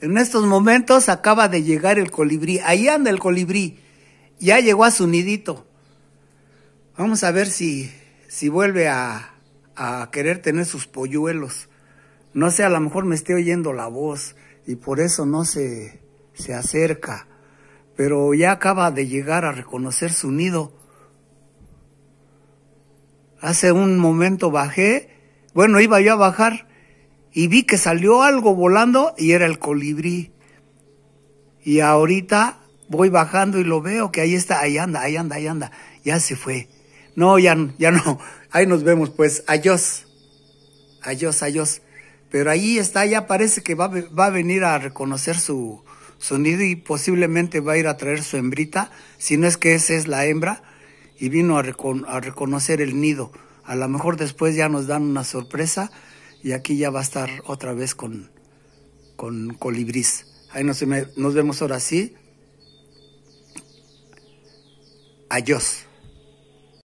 En estos momentos acaba de llegar el colibrí. Ahí anda el colibrí. Ya llegó a su nidito. Vamos a ver si, si vuelve a, a querer tener sus polluelos. No sé, a lo mejor me esté oyendo la voz y por eso no se, se acerca. Pero ya acaba de llegar a reconocer su nido. Hace un momento bajé. Bueno, iba yo a bajar y vi que salió algo volando y era el colibrí. Y ahorita voy bajando y lo veo que ahí está, ahí anda, ahí anda, ahí anda. Ya se fue. No, ya, ya no. Ahí nos vemos, pues. Adiós. Adiós, adiós. Pero ahí está, ya parece que va, a venir a reconocer su sonido y posiblemente va a ir a traer su hembrita, si no es que esa es la hembra, y vino a, a reconocer el nido. A lo mejor después ya nos dan una sorpresa y aquí ya va a estar otra vez con, con colibrís. Ahí nos, nos vemos ahora sí. Adiós.